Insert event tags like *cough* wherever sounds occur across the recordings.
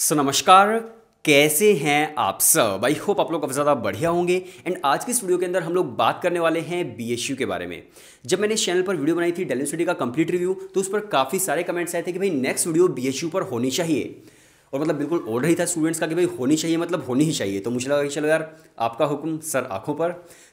सो नमस्कार कैसे हैं आप सब आई होप आप लोग काफ़ी ज़्यादा बढ़िया होंगे एंड आज की इस वीडियो के अंदर हम लोग बात करने वाले हैं यू के बारे में जब मैंने इस चैनल पर वीडियो बनाई थी डेली स्टडी का कंप्लीट रिव्यू तो उस पर काफ़ी सारे कमेंट्स आए थे कि भाई नेक्स्ट वीडियो यू पर होनी चाहिए और मतलब बिल्कुल ऑर्डर ही था स्टूडेंट्स का कि भाई होनी चाहिए मतलब होनी ही चाहिए तो मुझे लगा कि चलो यार आपका हुक्म सर आंखों पर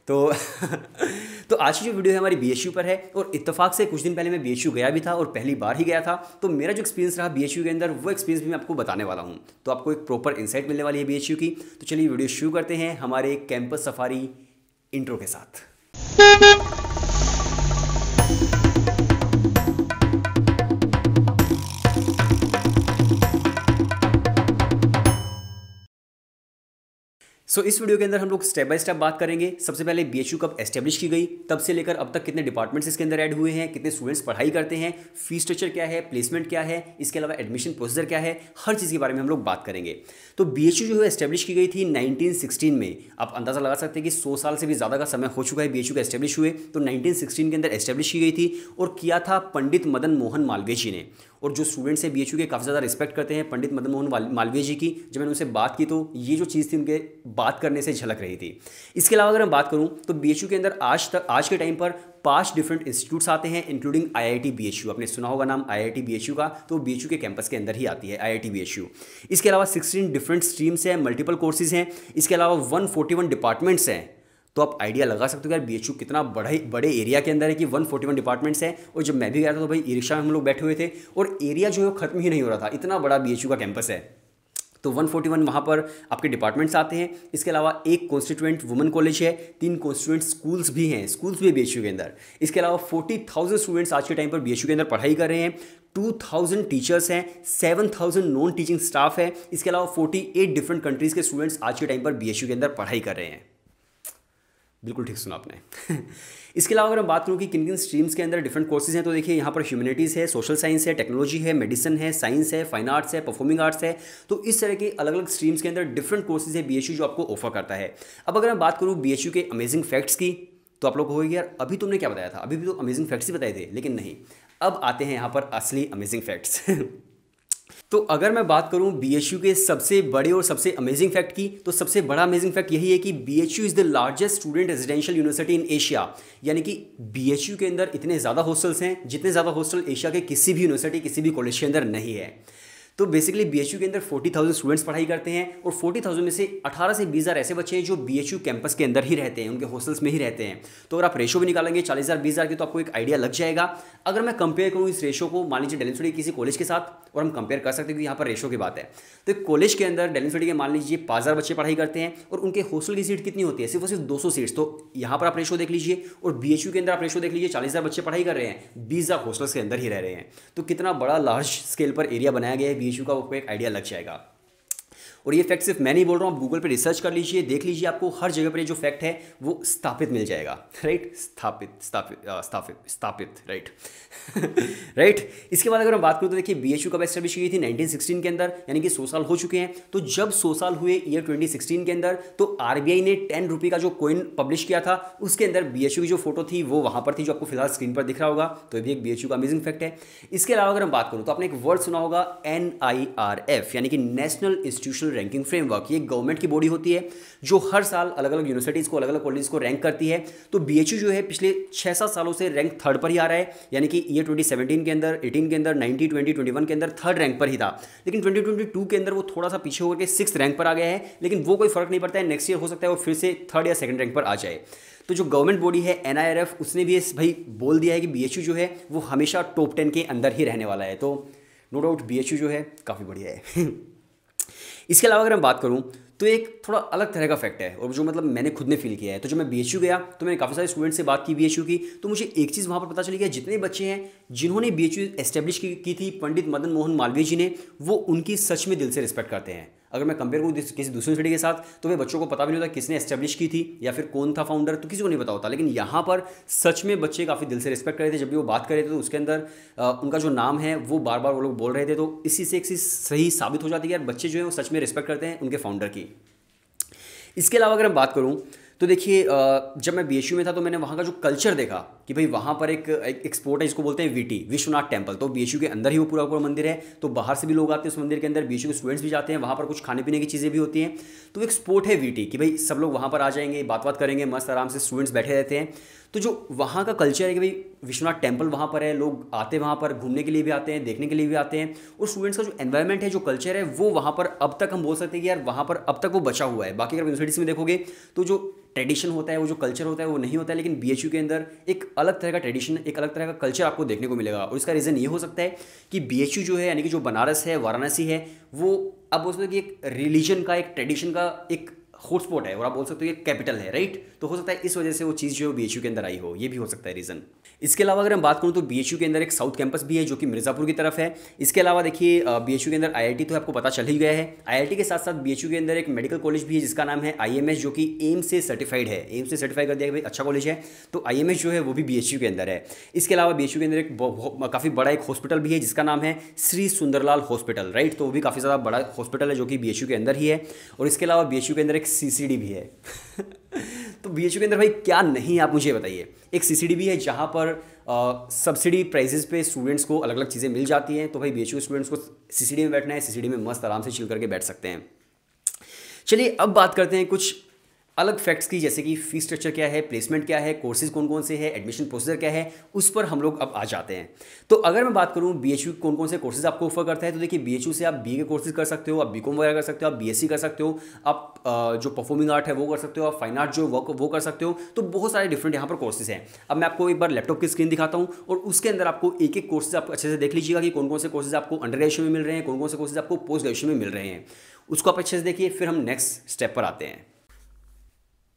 तो *laughs* तो आज की जो वीडियो है हमारी बी पर है और इतफाक से कुछ दिन पहले मैं बी गया भी था और पहली बार ही गया था तो मेरा जो एक्सपीरियंस रहा बी के अंदर वो एक्सपीरियंस भी मैं आपको बताने वाला हूँ तो आपको एक प्रॉपर इंसाइट मिलने वाली है बी की तो चलिए वीडियो शुरू करते हैं हमारे कैंपस सफारी इंट्रो के साथ सो so, इस वीडियो के अंदर हम लोग स्टेप बाय स्टेप बात करेंगे सबसे पहले बी एच कब एस्टेब्लिश की गई तब से लेकर अब तक कितने डिपार्टमेंट्स इसके अंदर ऐड हुए हैं कितने स्टूडेंट्स पढ़ाई करते हैं फी स्ट्रक्चर क्या है प्लेसमेंट क्या है इसके अलावा एडमिशन प्रोसीजर क्या है हर चीज़ के बारे में हम लोग बात करेंगे तो बी जो है एस्टेब्लिश की गई थी नाइनटीन में आप अंदाज़ा लगा सकते हैं कि सौ साल से भी ज़्यादा का समय हो चुका है बी का एस्टेब्लिश हुए तो नाइनटीन के अंदर एस्टेब्लिश की गई थी और किया था पंडित मदन मोहन मालवीय जी ने और जो स्टूडेंट्स हैं बी के काफ़ी ज़्यादा रिस्पेक्ट करते हैं पंडित मदन मोहन मालवीय जी की जब मैंने उनसे बात की तो ये जो चीज़ थी उनके बात करने से झलक रही थी इसके अलावा अगर मैं बात करूँ तो बी के अंदर आज तक आज के टाइम पर पांच डिफरेंट इंस्टीट्यूट्स आते हैं इंक्लूडिंग आईआईटी बीएचयू आपने सुना होगा नाम आईआईटी बीएचयू का तो बीएचयू के कैंपस के अंदर ही आती है आईआईटी बीएचयू इसके अलावा 16 डिफरेंट स्ट्रीम्स हैं मल्टीपल कोर्सेज हैं इसके अलावा 141 डिपार्टमेंट्स हैं तो आप आइडिया लगा सकते हो यार बी कितना बड़े बड़े एरिया के अंदर है कि 141 डिपार्टमेंट्स हैं और जब मैं भी गया था तो भाई ई रिक्शा में हम लोग बैठे हुए थे और एरिया जो है वो खत्म ही नहीं हो रहा था इतना बड़ा बी का कैंपस है तो 141 फोर्टी वहाँ पर आपके डिपार्टमेंट्स आते हैं इसके अलावा एक कॉन्स्टिट्यूएंट वुमेन कॉलेज है तीन कॉन्स्टिट्यूएंट स्कूल्स भी हैं स्कूल्स भी बी के अंदर इसके अलावा 40,000 स्टूडेंट्स आज के टाइम पर बी के अंदर पढ़ाई कर रहे हैं 2,000 टीचर्स हैं 7,000 नॉन टीचिंग स्टाफ है इसके अलावा 48 डिफरेंट कंट्रीज़ के स्टूडेंट्स आज के टाइम पर बी के अंदर पढ़ाई कर रहे हैं बिल्कुल ठीक सुना आपने *laughs* इसके अलावा अगर मैं बात करूँ कि किन किन स्ट्रीम्स के अंदर डिफरेंट कोर्सेज हैं तो देखिए यहाँ पर ह्यूमनिटीज़ है सोशल साइंस है टेक्नोलॉजी है मेडिसिन है साइंस है फाइन आर्ट्स है परफॉर्मिंग आर्ट्स है तो इस तरह के अलग अलग स्ट्रीम्स के अंदर डिफरेंट कोर्सेज है बी जो आपको ऑफर करता है अब अगर मैं बात करूँ बी के अमेजिंग फैक्ट्स की तो आप लोग कहोगे यार अभी तुमने क्या बताया था अभी भी तो अमेजिंग फैक्ट्स ही बताए थे लेकिन नहीं अब आते हैं यहाँ पर असली अमेजिंग फैक्ट्स *laughs* तो अगर मैं बात करूं बी के सबसे बड़े और सबसे अमेजिंग फैक्ट की तो सबसे बड़ा अमेजिंग फैक्ट यही है कि B is the largest student residential university in Asia यानी कि बी के अंदर इतने ज़्यादा हॉस्टल्स हैं जितने ज़्यादा हॉस्टल एशिया के किसी भी यूनिवर्सिटी किसी भी कॉलेज के अंदर नहीं है तो बेसिकली बी के अंदर फोर्टी स्टूडेंट्स पढ़ाई करते हैं और फोर्टी में से अठारह से बीस ऐसे बच्चे हैं जो बी कैंपस के अंदर ही रहते हैं उनके हॉस्टल्स में ही रहते हैं तो अगर आप रेशो भी निकालेंगे 40,000 हज़ार की तो आपको एक आइडिया लग जाएगा अगर मैं कंपेयर करूँ इस रेशो को मान लीजिए डेलिवर्सिटी किसी कॉलेज के साथ और हम कंपेयर कर सकते हैं क्योंकि यहाँ पर रेशो की बात है तो कॉलेज के अंदर डेली यूनिवर्सिटी के मान लीजिए पाँच हज़ार बच्चे पढ़ाई करते हैं और उनके हॉस्टल की सीट कितनी होती है सिर्फ और सिर्फ दो सौ सीट्स तो यहाँ पर आप रेशो देख लीजिए और बी के अंदर आप रेशो देख लीजिए चालीस हज़ार बच्चे पढ़ाई कर रहे हैं बीस हज़ार हॉस्टल्स के अंदर ही रह रहे हैं तो कितना बड़ा लार्ज स्केल पर एरिया बनाया गया है बी का आपको एक आइडिया लग जाएगा और ये फैक्ट सिर्फ मैं नहीं बोल रहा हूँ आप गूगल पर रिसर्च कर लीजिए देख लीजिए आपको हर जगह पर जो फैक्ट है वो स्थापित मिल जाएगा राइट स्थापित स्थापित स्थापित स्थापित राइट राइट *laughs* इसके बाद अगर हम बात करूँ तो देखिए बी कब एस्टेब्लिश की थी 1916 के अंदर यानी कि सौ साल हो चुके हैं तो जब सौ साल हुए ईयर सिक्सटीन के अंदर तो आरबीआई ने टेन रुपी का जो कोइन पब्लिश किया था उसके अंदर बी की जो फोटो थी वो वहाँ पर थी जो आपको फिलहाल स्क्रीन पर दिख रहा होगा तो भी एक बी का अमेजिंग फैक्ट है इसके अलावा अगर हम बात करूँ तो आपने एक वर्ड सुना होगा एन यानी कि नेशनल इंस्टीट्यूशनल रैंकिंग फ्रेमवर्क ये गवर्नमेंट की बॉडी होती है जो हर साल अलग अलग यूनिवर्सिटीज़ को अलग अलग कॉलेज को रैंक करती है तो बी जो है पिछले छः सात सालों से रैंक थर्ड पर ही आ रहा है यानी कि ईयर ट्वेंटी के अंदर एटीन के अंदर नाइनटी ट्वेंटी ट्वेंटी के अंदर थर्ड रैंक पर ही था लेकिन ट्वेंटी के अंदर वो थोड़ा सा पीछे होकर सिक्स रैंक पर आ गया है लेकिन वो कोई फर्क नहीं पड़ता है नेक्स्ट ईयर हो सकता है वो फिर से थर्ड या सेकंड रैंक पर आ जाए तो जो गवर्नमेंट बॉडी है एन उसने भी भाई बोल दिया है कि बी जो है वो हमेशा टॉप टेन के अंदर ही रहने वाला है तो नो डाउट बी जो है काफ़ी बढ़िया है *laughs* इसके अलावा अगर मैं बात करूँ तो एक थोड़ा अलग तरह का फैक्ट है और जो मतलब मैंने खुद ने फील किया है तो जब मैं बी गया तो मैंने काफ़ी सारे स्टूडेंट से बात की बी की तो मुझे एक चीज़ वहाँ पर पता चली गया जितने बच्चे हैं जिन्होंने बी एच की थी पंडित मदन मोहन मालवीय जी ने वो उनकी सच में दिल से रिस्पेक्ट करते हैं अगर मैं कंपेयर करूँ किसी दूसरी सिटी के साथ तो मैं बच्चों को पता भी नहीं होता किसने एस्टेब्लिश की थी या फिर कौन था फाउंडर तो किसी को नहीं पता होता लेकिन यहाँ पर सच में बच्चे काफ़ी दिल से रिस्पेक्ट कर रहे थे जब भी वो बात कर रहे थे तो उसके अंदर उनका जो नाम है वो बार बार वो लोग बोल रहे थे तो इसी से एक चीज़ सही साबित हो जाती है यार बच्चे जो है वो सच में रिस्पेक्ट करते हैं उनके फाउंडर की इसके अलावा अगर मैं बात करूँ तो देखिए जब मैं बी में था तो मैंने वहाँ का जो कल्चर देखा कि भाई वहाँ पर एक एक्सपोर्ट है जिसको बोलते हैं वीटी विश्वनाथ टेम्पल तो बी के अंदर ही वो पूरा पूरा मंदिर है तो बाहर से भी लोग आते हैं उस मंदिर के अंदर बी के स्टूडेंट्स भी जाते हैं वहाँ पर कुछ खाने पीने की चीज़ें भी होती हैं तो एक स्पोर्ट है वीटी कि भाई सब लोग वहाँ पर आ जाएंगे बात बात करेंगे मस्त आराम से स्टूडेंट्स बैठे रहते हैं तो जो वहाँ का कल्चर है कि भाई विश्वनाथ टेम्पल वहाँ पर है लोग आते वहाँ पर घूमने के लिए भी आते हैं देखने के लिए भी आते हैं और स्टूडेंट्स का जो एनवायरनमेंट है जो कल्चर है वो वहाँ पर अब तक हम बोल सकते हैं कि यार वहाँ पर अब तक वो बचा हुआ है बाकी अगर यूनिवर्सिटीज़ में देखोगे तो जो ट्रेडिशन होता है वो जो कल्चर होता है वो नहीं होता है लेकिन बी के अंदर एक अलग तरह का ट्रेडिशन एक अलग तरह का कल्चर आपको देखने को मिलेगा और इसका रीज़न ये हो सकता है कि बी जो है यानी कि जो बनारस है वाराणसी है वो अब उसमें कि एक रिलीजन का एक ट्रेडिशन का एक हॉटस्पॉट है और आप बोल सकते हो ये कैपिटल है राइट तो हो सकता है इस वजह से वो चीज़ जो है बी के अंदर आई हो ये भी हो सकता है रीज़न इसके अलावा अगर हम बात करूँ तो बी के अंदर एक साउथ कैंपस भी है जो कि मिर्ज़ापुर की तरफ है इसके अलावा देखिए बी के अंदर आई तो आपको पता चल ही गया है आई के साथ साथ बी के अंदर एक मेडिकल कॉलेज भी है जिसका नाम है आई जो कि एम से सर्टिफाइड है एम से सर्टिफाई कर दिया भाई अच्छा कॉलेज है तो आई जो है वो भी बी के अंदर है इसके अलावा बी के अंदर एक काफ़ी बड़ा एक हॉस्पिटल भी है जिसका नाम है श्री सुंदरलाल हॉस्पिटल राइट तो वो भी काफ़ी ज़्यादा बड़ा हॉस्पिटल है जो कि बी के अंदर ही है और इसके अलावा बी के अंदर एक सीसीडी भी है *laughs* तो बी के अंदर भाई क्या नहीं आप मुझे बताइए एक सीसीडी भी है जहाँ पर सब्सिडी प्राइजेस पे स्टूडेंट्स को अलग अलग चीज़ें मिल जाती हैं तो भाई बी स्टूडेंट्स को सीसीडी में बैठना है सीसीडी में मस्त आराम से चिल करके बैठ सकते हैं चलिए अब बात करते हैं कुछ अलग फैक्ट्स की जैसे कि फी स्ट्रक्चर क्या है प्लेसमेंट क्या है कोर्सेज कौन कौन से हैं एडमिशन प्रोसीजर क्या है उस पर हम लोग अब आ जाते हैं तो अगर मैं बात करूँ बी कौन कौन से कोर्सेज आपको ऑफर करता है तो देखिए बी से आप बी के कोर्सेज कर सकते हो आप बी वगैरह कर सकते हो आप बी कर सकते हो आप जो परफॉर्मिंग आर्ट है वो कर सकते हो आप फाइन आर्ट जो वर्क वो कर सकते हो तो बहुत सारे डिफरेंट यहाँ पर कोर्सेज हैं अब मैं आपको एक बार लैपटॉप की स्क्रीन दिखाता हूँ और उसके अंदर आपको एक एक कोर्सेज आप अच्छे से देख लीजिएगा कि कौन कौन से कोर्सेज आपको अंडर ग्रेजुएशन में मिल रहे हैं कौन कौन से कोर्सेज आपको पोस्ट ग्रेजुएशन में मिल रहे हैं उसको आप अच्छे से देखिए फिर हम नेक्स्ट स्टेप पर आते हैं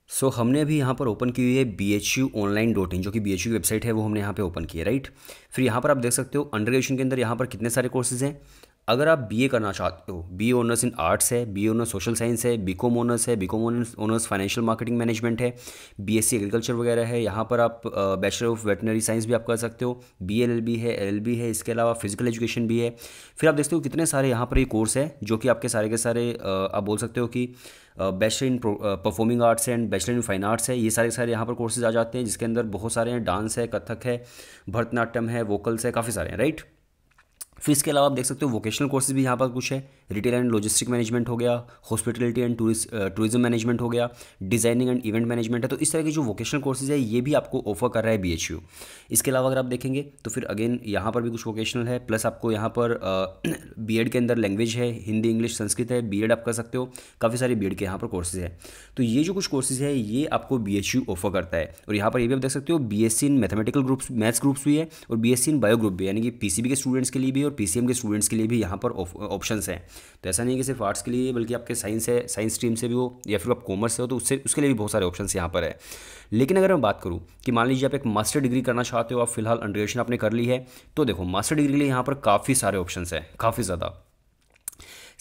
सो so, हमने अभी यहाँ पर ओपन की हुई है B H U online dot in जो कि बी एच यू वेबसाइट है वो हमने यहाँ पे ओपन की है राइट फिर यहाँ पर आप देख सकते हो अंडर ग्रेजुएशन के अंदर यहाँ पर कितने सारे कोर्सेज हैं अगर आप बीए करना चाहते हो बी ऑनर्स इन आर्ट्स है बी ऑनर्स सोशल साइंस है बी कॉम ऑनर्स है B Com honours honours financial marketing management है बीएससी एग्रीकल्चर वगैरह है यहाँ पर आप बैचलर ऑफ वेटनरी साइंस भी आप कर सकते हो बी एल एल बी है एल एल बी है इसके अलावा फिजिकल एजुकेशन भी है फिर आप देखते हो कितने सारे यहाँ पर ये कोर्स है जो कि आपके सारे के सारे आप बोल सकते हो कि bachelor in performing arts and bachelor in fine arts है ये सारे सारे यहाँ पर कोर्सेज आ जाते हैं जिसके अंदर बहुत सारे हैं डांस है कथक है भरतनाट्यम है वोकल्स है काफ़ी सारे हैं राइट फिर इसके अलावा आप देख सकते हो वोकेशनल कोर्सेज भी यहाँ पर कुछ है रिटेल एंड लॉजिस्टिक मैनेजमेंट हो गया हॉस्पिटलिटी एंड टूरिज्म मैनेजमेंट हो गया डिजाइनिंग एंड इवेंट मैनेजमेंट है तो इस तरह के जो वोकेशनल कोर्सेज है ये भी आपको ऑफर कर रहा है बी इसके अलावा अगर आप देखेंगे तो फिर अगेन यहाँ पर भी कुछ वोकेशनल है प्लस आपको यहाँ पर बी *clears throat* के अंदर लैंग्वेज है हिंदी इंग्लिश संस्कृत है बी आप कर सकते हो काफ़ी सारे बी के यहाँ पर कोर्सेज है तो ये जो कुछ कोर्सेज है ये आपको बी ऑफर करता है और यहाँ पर ये भी आप देख सकते हो B in mathematical groups maths groups भी है और बी इन बायो ग्रुप भी यानी कि पी के स्टूडेंट्स के लिए भी और पीसीएम के स्टूडेंट्स के लिए भी यहाँ पर ऑप्शन है तो ऐसा नहीं कि सिर्फ आर्ट्स के लिए बल्कि आपके साइंस है साइंस स्ट्रीम से भी हो या फिर आप कॉमर्स से हो तो उससे उसके लिए भी बहुत सारे ऑप्शन यहाँ पर है लेकिन अगर मैं बात करूँ कि मान लीजिए आप एक मास्टर डिग्री करना चाहते हो आप फिलहाल अंडर आपने कर ली है तो देखो मास्टर डिग्री के लिए यहाँ पर काफ़ी सारे ऑप्शन हैं काफ़ी ज़्यादा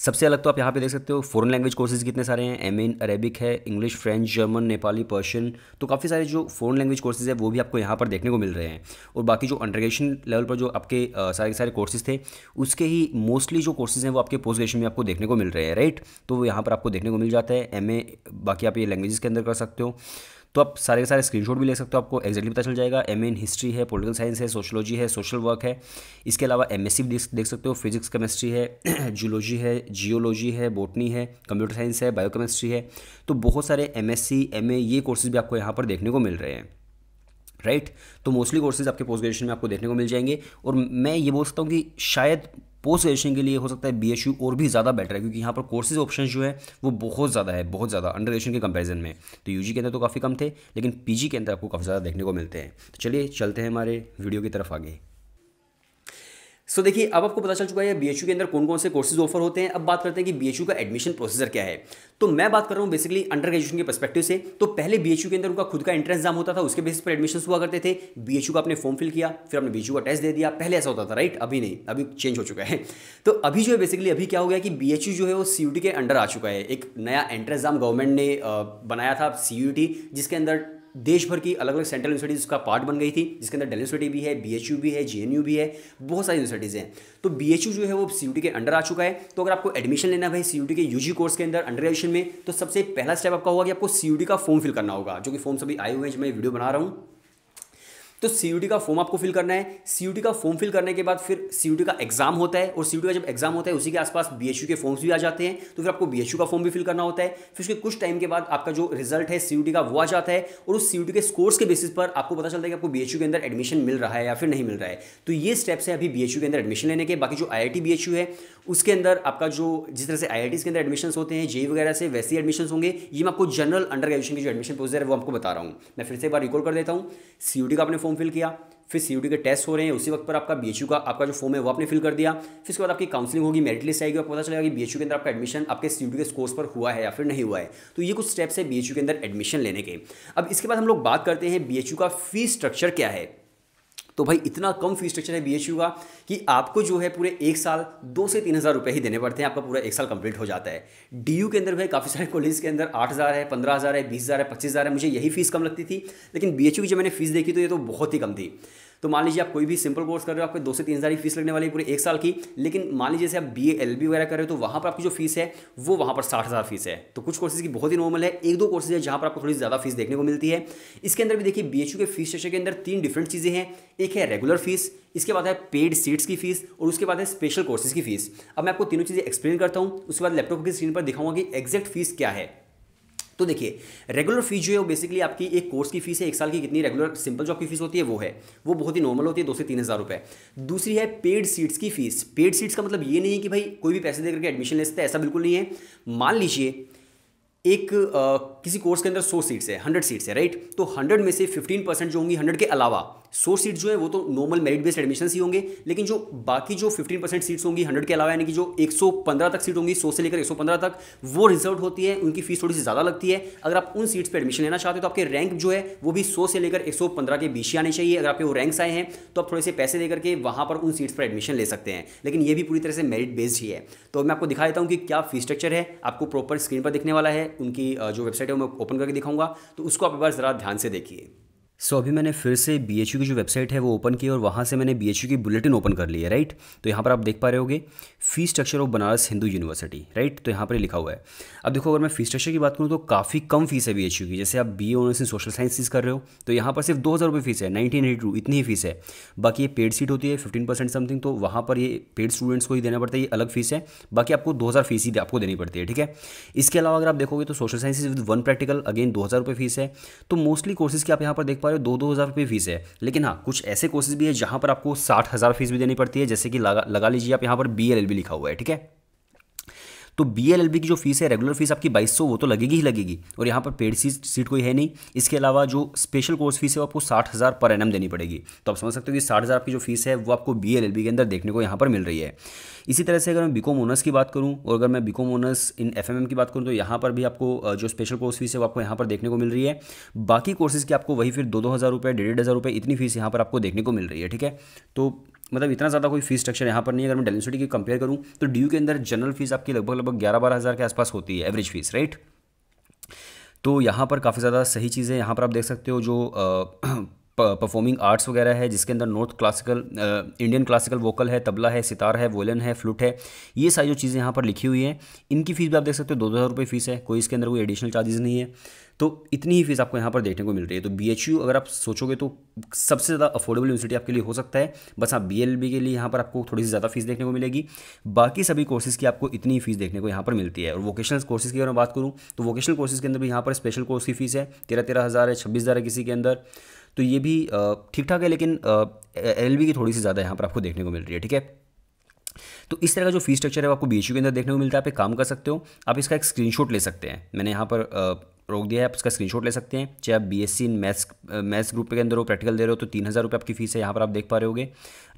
सबसे अलग तो आप यहाँ पे देख सकते हो फॉरेन लैंग्वेज कोर्सेज कितने सारे हैं एम इन अरेबिक है English French German Nepali Persian तो काफ़ी सारे जो फॉरेन लैंग्वेज कोर्सेज है वो भी आपको यहाँ पर देखने को मिल रहे हैं और बाकी जो अंडरग्रेजुएशन लेवल पर जो आपके सारे सारे कोर्सेज थे उसके ही मोस्टली जो कोर्सेज हैं वो आपके पोस्ट ग्रेजुएशन में आपको देखने को मिल रहे हैं राइट तो वो यहाँ पर आपको देखने को मिल जाता है एम बाकी आप ये लैंग्वेज के अंदर कर सकते हो तो आप सारे के सारे स्क्रीनशॉट भी ले सकते हो आपको एक्जैक्टली पता चल जाएगा एम इन हिस्ट्री है पोलिटिकल साइंस है सोशोलॉजी है सोशल वर्क है इसके अलावा एम एस देख सकते हो फिजिक्स केमिस्ट्री है जूलॉजी *clears throat* है जियोलॉजी है बोटनी है कंप्यूटर साइंस है बायो है तो बहुत सारे एम एस ये कोर्सेज भी आपको यहाँ पर देखने को मिल रहे हैं राइट right? तो मोस्टली कोर्सेज आपके पोस्ट ग्रेजुएशन में आपको देखने को मिल जाएंगे और मैं ये बोल सकता हूँ कि शायद पोस्ट ग्रेजुएशन के लिए हो सकता है बी यू और भी ज़्यादा बेटर है क्योंकि यहाँ पर कोर्सेज ऑप्शन जो है वो बहुत ज़्यादा है बहुत ज़्यादा अंडर ग्रेजुएशन के कंपेरिजन में तो यू जी के अंदर तो काफ़ी कम थे लेकिन पी जी के अंदर आपको काफ़ी ज़्यादा देखने को मिलते हैं तो चलिए चलते हैं हमारे वीडियो की तरफ आगे सो so, देखिए अब आपको पता चल चुका है बी के अंदर कौन कौन से कोर्सेज ऑफर होते हैं अब बात करते हैं कि बी का एडमिशन प्रोसीजर क्या है तो मैं बात कर रहा हूँ बेसिकली अंडर ग्रेजुएशन के परस्पेक्टिव से तो पहले बी के अंदर उनका खुद का एंट्रेंस एग्जाम होता था उसके बेसिस पर एडमिशन हुआ करते थे बी का आपने फॉर्म फिल किया फिर आपने बी का टेस्ट दे दिया पहले ऐसा होता था राइट अभी नहीं अभी चेंज हो चुका है तो अभी जो है बेसिकली अभी क्या हो गया कि बी जो है वो सी के अंडर आ चुका है एक नया एंट्रेंस एग्जाम गवर्नमेंट ने बनाया था सी जिसके अंदर देश भर की अलग अलग सेंट्रल यूनिवर्सिटीज़ का पार्ट बन गई थी जिसके अंदर डेली यूनिवर्सिटी भी है बी भी है जे भी है बहुत सारी यूनिवर्सिटीज़ हैं तो बी जो है वो सी के अंडर आ चुका है तो अगर आपको एडमिशन लेना भाई सी के यू कोर्स के अंदर अंडर ग्रेजुएशन में तो सबसे पहला स्टेप आपका होगा कि आपको सी का फॉर्म फिल करना होगा जो कि फॉर्म सभी आए हुए हैं जो मैं वीडियो बना रहा हूँ तो सी का फॉर्म आपको फिल करना है सी का फॉर्म फिल करने के बाद फिर सी का एग्जाम होता है और सी का जब एग्जाम होता है उसी के आसपास बी के फॉर्म्स भी आ जाते हैं तो फिर आपको बी का फॉर्म भी फिल करना होता है फिर उसके कुछ टाइम के बाद आपका जो रिजल्ट है सी का वो आ जाता है और उस सी के स्कोर्स के बेसिस पर आपको पता चलता है कि आपको बी के अंदर एडमिशन मिल रहा है या फिर नहीं मिल रहा है तो ये स्टेप्स है अभी बी के अंदर एडमिशन लेने के बाकी जो आई आई है उसके अंदर आपका जो जिस तरह से आई के अंदर एडमिशन होते हैं जे e वगैरह से वैसे ही एडमिशन होंगे ये मैं आपको जनरल अंडर ग्रेजुएशन की जो एडमिशन प्रोसीजर है वो आपको बता रहा हूँ मैं फिर से एक बार रिकॉल कर देता हूँ सी का आपने फॉर्म फिल किया फिर सी के टेस्ट हो रहे हैं उसी वक्त पर आपका बी का आपका जो फॉर्म है वो आपने फिल कर दिया फिर उसके बाद आपकी काउंसलिंग होगी मेरिट लिस्ट आएगी आपको पता चलेगा कि बी के अंदर आपका एडमिशन आपके सी के स्कोर्स पर हुआ है या फिर नहीं हुआ है तो ये कुछ स्टेप्स है बी के अंदर एडमिशन लेने के अब इसके बाद हम लोग बात करते हैं बी का फीस स्ट्रक्चर क्या है तो भाई इतना कम फी स्ट्रक्चर है बी का कि आपको जो है पूरे एक साल दो से तीन हज़ार रुपये ही देने पड़ते हैं आपका पूरा एक साल कंप्लीट हो जाता है डी के अंदर भाई काफ़ी सारे कॉलेज के अंदर आठ हज़ार है पंद्रह हज़ार है बीस हज़ार है पच्चीस हज़ार है मुझे यही फीस कम लगती थी लेकिन बी की जब मैंने फीस देखी तो ये तो बहुत ही कम थी तो मान लीजिए आप कोई भी सिंपल कोर्स कर रहे हो आपको दो से तीन हज़ार की फीस लगने वाली है पूरे एक साल की लेकिन मान लीजिए जैसे आप बी एल बी वगैरह कर रहे हो तो वहाँ पर आपकी जो फीस है वो वहाँ पर साठ हज़ार फीस है तो कुछ कोर्सेज की बहुत ही नॉर्मल है एक दो कोर्सेज है जहाँ पर आपको थोड़ी ज़्यादा फीस देखने को मिलती है इसके अंदर भी देखिए बी के फीस स्ट्रक्चर के अंदर तीन डिफरेंट चीज़ें हैं एक है रेगुलर फीस इसके बाद है पेड सीट्स की फीस और उसके बाद है स्पेशल कोर्सेज की फीस अब मैं आपको तीनों चीज़ें एक्सप्लेन करता हूँ उसके बाद लैपटॉप की स्क्रीन पर दिखाऊंगा कि एग्जैक्ट फीस क्या है तो देखिए रेगुलर फीस जो है वो बेसिकली आपकी एक कोर्स की फीस है एक साल की कितनी रेगुलर सिंपल जॉब की फीस होती है वो है वो बहुत ही नॉर्मल होती है दो से तीन हज़ार रुपये दूसरी है पेड सीट्स की फीस पेड सीट्स का मतलब ये नहीं है कि भाई कोई भी पैसे देकर के एडमिशन ले सकता है ऐसा बिल्कुल नहीं है मान लीजिए एक आ, किसी कोर्स के अंदर सौ सीट्स है हंड्रेड सीट्स है राइट तो हंड्रेड में से फिफ्टीन परसेंट जो होंगी हंड्रेड के अलावा सौ सीट जो है वो तो नॉर्मल मेरिट बेस्ड एडमिशन ही होंगे लेकिन जो बाकी जो फिफ्टीन परसेंट सीट्स होंगी हंड्रेड के अलावा यानी कि जो एक सौ पंद्रह तक सीट होंगी सौ से लेकर एक सौ पंद्रह तक वो रिजर्व होती है उनकी फीस थोड़ी सी ज़्यादा लगती है अगर आप उन सीट्स पर एडमिशन लेना चाहते हो तो आपके रैंक जो है वो भी सौ से लेकर एक सौ पंद्रह के बीच ही आने चाहिए अगर आपके वो रैंक्स आए हैं तो आप थोड़े से पैसे देकर के वहाँ पर उन सीट्स पर एडमिशन ले सकते हैं लेकिन ये भी पूरी तरह से मेरिट बेस्ड ही है तो मैं आपको दिखा देता हूँ कि क्या फीस स्ट्रक्चर है आपको प्रॉपर स्क्रीन पर दिखने वाला है उनकी जो वेबसाइट है मैं ओपन करके दिखाऊंगा तो उसको आप एक बार ज़रा ध्यान से देखिए सो so, अभी मैंने फिर से बी की जो वेबसाइट है वो ओपन की और वहाँ से मैंने बी की बुलेटिन ओपन कर ली है राइट तो यहाँ पर आप देख पा रहे होगे fee structure of Banaras Hindu university right तो यहाँ पर लिखा हुआ है अब देखो अगर मैं फी स्ट्रक्चर की बात करूँ तो काफ़ी कम फीस है बी एच यू की जैसे आप B A honours in social sciences कर रहे हो तो यहाँ पर सिर्फ दो हज़ार रुपये फीस है नाइनटीन एटी टू इतनी ही फीस है बाकी ये पेड सीट होती है फिफ्टीन परसेंट समथिंग तो वहाँ पर ये पेड स्टूडेंट्स को ही देना पड़ता है ये अलग फीस है बाकी आपको दो हज़ार फीस ही आपको देनी पड़ती है ठीक है इसके अलावा अगर आप देखोगे तो social sciences with one practical again दो हज़ार रुपये फीस है तो मोस्टली कोर्सेज की आप यहाँ पर देख पा रहे हो दो दो हज़ार रुपये फीस है लेकिन हाँ कुछ ऐसे कोर्सेज भी है जहाँ पर आपको साठ हज़ार फीस भी देनी पड़ती है जैसे कि लगा लगा लीजिए आप यहाँ पर बी एल एल बी भी लिखा हुआ है ठीक है तो बी एल एल बी की जो फीस है रेगुलर फीस आपकी बाईस सौ वो तो लगेगी ही लगेगी और यहाँ पर पेड सीट सीट कोई है नहीं इसके अलावा जो स्पेशल कोर्स फीस है वो आपको साठ हज़ार पर एन देनी पड़ेगी तो आप समझ सकते हो कि साठ हज़ार की जो फीस है वो आपको बी एल एल बी के अंदर देखने को यहाँ पर मिल रही है इसी तरह से अगर मैं बीकॉम ओनर्स की बात करूँ और अगर मैं BCom honours in F M M की बात करूँ तो यहाँ पर भी आपको जो स्पेशल कोर्स फीस है वो आपको यहाँ पर देखने को मिल रही है बाकी कोर्सेज़ की आपको वही फिर दो दो हज़ार रुपये डेढ़ हज़ार रुपये इतनी फीस यहाँ पर आपको देखने को मिल रही है ठीक है तो मतलब इतना ज़्यादा कोई फीस स्ट्रक्चर यहाँ पर नहीं अगर मैं डेलिन सिटी की कंपेयर करूँ तो ड्यू के अंदर जनरल फीस आपकी लगभग लगभग ग्यारह बारह हज़ार के आसपास होती है एवरेज फीस राइट तो यहाँ पर काफ़ी ज़्यादा सही चीज़ें यहाँ पर आप देख सकते हो जो *clears throat* परफॉर्मिंग आर्ट्स वगैरह है जिसके अंदर north classical Indian classical vocal है तबला है सितार है वोलन है फ्लूट है ये सारी जो चीज़ें यहाँ पर लिखी हुई हैं इनकी फ़ीस भी आप देख सकते हो दो हज़ार रुपये फ़ीस है कोई इसके अंदर कोई एडिशनल चार्जेस नहीं है तो इतनी ही फीस आपको यहाँ पर देखने को मिल रही है तो बी अगर आप सोचोगे तो सबसे ज़्यादा अफोर्डेबल यूनिवर्सिटी आपके लिए हो सकता है बस हाँ बी के लिए यहाँ पर आपको थोड़ी सी ज़्यादा फीस देखने को मिलेगी बाकी सभी कोर्सेज़ की आपको इतनी ही फीस देखने को यहाँ पर मिलती है और वोकेशनल कोर्सेज़ की अगर मैं बात करूँ तो वोकेशनल कोर्सेज़ के अंदर भी यहाँ पर स्पेशल कोर्स की फीस है तेरह तेरह हज़ार है छब्बीस हज़ार है किसी के अंदर तो ये भी ठीक ठाक है लेकिन एल की थोड़ी सी ज़्यादा यहाँ पर आपको देखने को मिल रही है ठीक है तो इस तरह का जो फी स्ट्रक्चर है वो आपको बी के अंदर देखने को मिलता है आप एक काम कर सकते हो आप इसका एक स्क्रीनशॉट ले सकते हैं मैंने यहाँ पर रोक दिया है आप इसका स्क्रीनशॉट ले सकते हैं चाहे आप B S C in maths maths group के अंदर हो प्रैक्टिकल दे रहे हो तो तीन हज़ार रुपये आपकी फीस है यहाँ पर आप देख पा रहे होगे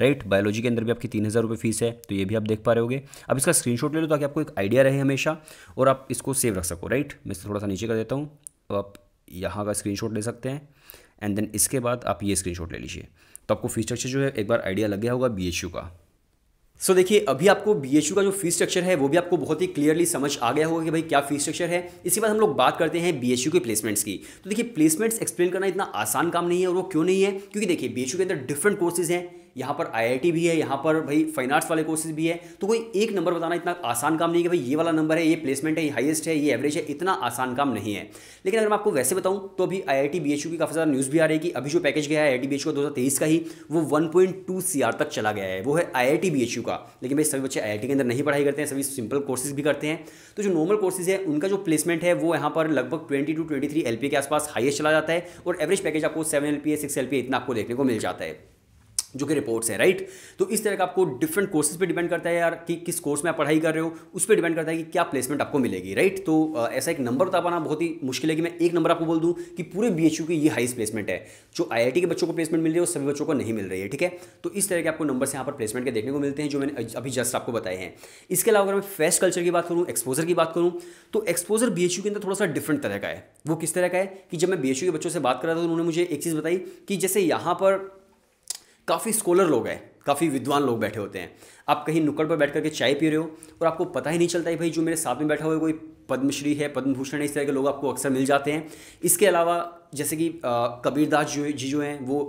राइट बायोलॉजी के अंदर भी आपकी तीन हज़ार रुपये फीस है तो ये भी आप देख पा रहे होगे अब इसका स्क्रीनशॉट ले लो ताकि आपको एक आइडिया रहे हमेशा और आप इसको सेव रख सको राइट मैं इसको थोड़ा सा नीचे कर देता हूँ तो आप यहाँ का स्क्रीन ले सकते हैं एंड देन इसके बाद आप ये स्क्रीनशॉट ले लीजिए तो आपको फी स्ट्रक्चर जो है एक बार आइडिया लग गया होगा बी का सो so, देखिए अभी आपको बी का जो फीस स्ट्रक्चर है वो भी आपको बहुत ही क्लियरली समझ आ गया होगा कि भाई क्या फीस स्ट्रक्चर है इसके बाद हम लोग बात करते हैं बी के प्लेसमेंट्स की तो देखिए प्लेसमेंट्स एक्सप्लेन करना इतना आसान काम नहीं है और वो क्यों नहीं है क्योंकि देखिए बी के अंदर डिफरेंट कोर्सेज हैं यहाँ पर आई भी है यहाँ पर भाई फाइन आर्ट्स वाले कोर्सेज भी है तो कोई एक नंबर बताना इतना आसान काम नहीं है कि भाई ये वाला नंबर है ये प्लेसमेंट है ये हाइएस्ट है ये एवरेज है इतना आसान काम नहीं है लेकिन अगर मैं आपको वैसे बताऊँ तो अभी आई आई की काफ़ी ज़्यादा न्यूज़ भी आ रही है कि अभी जो पैकेज गया है आई आई का दो का ही वो वन आर तक चला गया है वो है आई आई का लेकिन भाई सभी बच्चे आई के अंदर नहीं पढ़ाई करते हैं सभी सिंपल कोर्सेज भी करते हैं तो जो नॉर्मल कोर्सेज है उनका जो प्लेसमेंट है वो यहाँ पर लगभग ट्वेंटी टू ट्वेंटी थ्री के आसपास हाइएस्ट चला जाता है और एवरेज पैकेज आपको seven L P six L इतना आपको देखने को मिल जाता है जो कि रिपोर्ट्स है राइट तो इस तरह का आपको डिफरेंट कोर्सेज पे डिपेंड करता है यार कि किस कोर्स में आप पढ़ाई कर रहे हो उस पर डिपेंड करता है कि क्या प्लेसमेंट आपको मिलेगी राइट तो ऐसा एक नंबर बता पाना बहुत ही मुश्किल है कि मैं एक नंबर आपको बोल दूँ कि पूरे बी की ये हाइस्ट प्लेसमेंट है जो आई के बच्चों को प्लेसमेंट मिल रही है सभी बच्चों को नहीं मिल रही है ठीक है तो इस तरह के आपको नंबर यहाँ पर प्लेसमेंट के देखने को मिलते हैं जो मैंने अभी जस्ट आपको बताए हैं इसके अलावा अगर मैं फेस्ट कल्चर की बात करूँ एक्सपोजर की बात करूँ तो एक्सपोजर बी के अंदर थोड़ा सा डिफरेंट तरह का है वो किस तरह का है कि जब मैं बी के बच्चों से बात कर रहा था तो उन्होंने मुझे एक चीज़ बताई कि जैसे यहाँ पर काफ़ी स्कॉलर लोग हैं काफ़ी विद्वान लोग बैठे होते हैं आप कहीं नुक्कड़ पर बैठ करके चाय पी रहे हो और आपको पता ही नहीं चलता है भाई जो मेरे साथ में बैठा हुआ है कोई पद्मश्री है पद्मभूषण है इस तरह के लोग आपको अक्सर मिल जाते हैं इसके अलावा जैसे कि कबीरदास जो जी जो हैं वो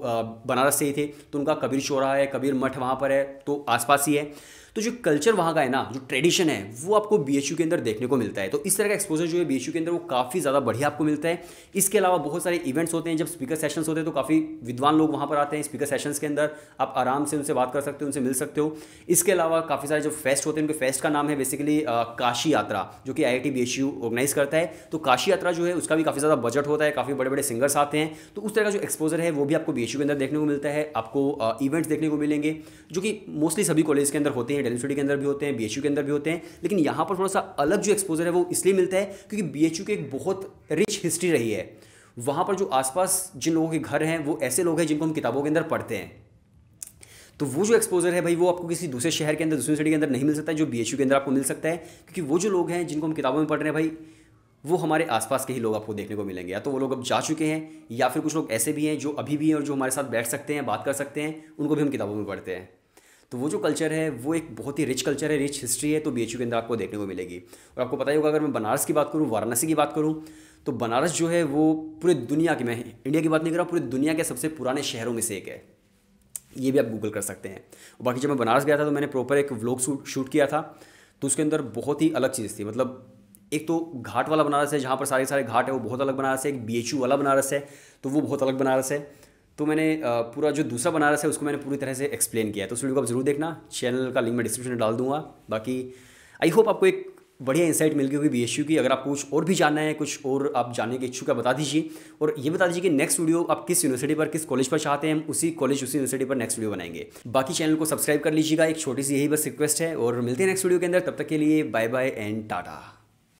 बनारस से ही थे तो उनका कबीर चौराहा है कबीर मठ वहाँ पर है तो आसपास ही है तो जो कल्चर वहाँ का है ना जो ट्रेडिशन है वो आपको बी के अंदर देखने को मिलता है तो इस तरह का एक्सपोजर जो है बी के अंदर वो काफ़ी ज़्यादा बढ़िया आपको मिलता है इसके अलावा बहुत सारे इवेंट्स होते हैं जब स्पीकर सेशंस होते हैं तो काफ़ी विद्वान लोग वहाँ पर आते हैं स्पीकर सेशंस के अंदर आप आराम से उनसे बात कर सकते हो उनसे मिल सकते हो इसके अलावा काफ़ी सारे जो फेस्ट होते हैं उनके फेस्ट का नाम है बेसिकली काशी यात्रा जो कि आई आई ऑर्गेनाइज करता है तो काशी यात्रा जो है उसका भी काफ़ी ज़्यादा बजट होता है काफ़ी बड़े बड़े सिंगर्स आते हैं तो उस तरह का जो एक्सपोजर है वो भी आपको बी के अंदर देखने को मिलता है आपको इवेंट्स देखने को मिलेंगे जो कि मोस्टली सभी कॉलेज के अंदर होते हैं हैं डेल्फिटी के अंदर भी होते हैं बी के अंदर भी होते हैं लेकिन यहाँ पर थोड़ा सा अलग जो एक्सपोजर है वो इसलिए मिलता है क्योंकि बी की एक बहुत रिच हिस्ट्री रही है वहाँ पर जो आसपास जिन लोगों के घर हैं वो ऐसे लोग हैं जिनको हम किताबों के अंदर पढ़ते हैं तो वो जो एक्सपोजर है भाई वो आपको किसी दूसरे शहर के अंदर दूसरी सिटी के अंदर नहीं मिल सकता है जो बी के अंदर आपको मिल सकता है क्योंकि वो जो लोग हैं जिनको हम किताबों में पढ़ रहे हैं भाई वो हमारे आसपास के ही लोग आपको देखने को मिलेंगे या तो वो लोग अब जा चुके हैं या फिर कुछ लोग ऐसे भी हैं जो अभी भी हैं और जो हमारे साथ बैठ सकते हैं बात कर सकते हैं उनको भी हम किताबों में पढ़ते हैं तो वो जो कल्चर hmm. है वो एक बहुत ही रिच कल्चर है रिच हिस्ट्री है तो बी के अंदर आपको देखने को मिलेगी और आपको पता ही होगा अगर मैं बनारस की बात करूँ वाराणसी की बात करूँ तो बनारस जो है वो पूरे दुनिया के मैं इंडिया की बात नहीं कर रहा पूरी दुनिया के सबसे पुराने शहरों में से एक है ये भी आप गूगल कर सकते हैं और बाकी जब मैं बनारस गया था तो मैंने प्रॉपर एक व्लॉग शूट शूट किया था तो उसके अंदर बहुत ही अलग चीज़ थी मतलब एक तो घाट वाला बनारस है जहाँ पर सारे सारे घाट है वो बहुत अलग बनारस है एक बी वाला बनारस है तो वो बहुत अलग बनारस है तो मैंने पूरा जो दूसरा बनारस है उसको मैंने पूरी तरह से एक्सप्लेन किया है तो उस वीडियो को आप ज़रूर देखना चैनल का लिंक मैं डिस्क्रिप्शन में डाल दूंगा बाकी आई होप आपको एक बढ़िया इंसाइट मिल गई होगी बी की अगर आपको कुछ और भी जानना है कुछ और आप जानने के इच्छुक है बता दीजिए और ये बता दीजिए कि नेक्स्ट वीडियो आप किस यूनिवर्सिटी पर किस कॉलेज पर चाहते हैं हम उसी कॉलेज उसी यूनिवर्सिटी पर नेक्स्ट वीडियो बनाएंगे बाकी चैनल को सब्सक्राइब कर लीजिएगा एक छोटी सी यही बस रिक्वेस्ट है और मिलते हैं नेक्स्ट वीडियो के अंदर तब तक के लिए बाय बाय एंड टाटा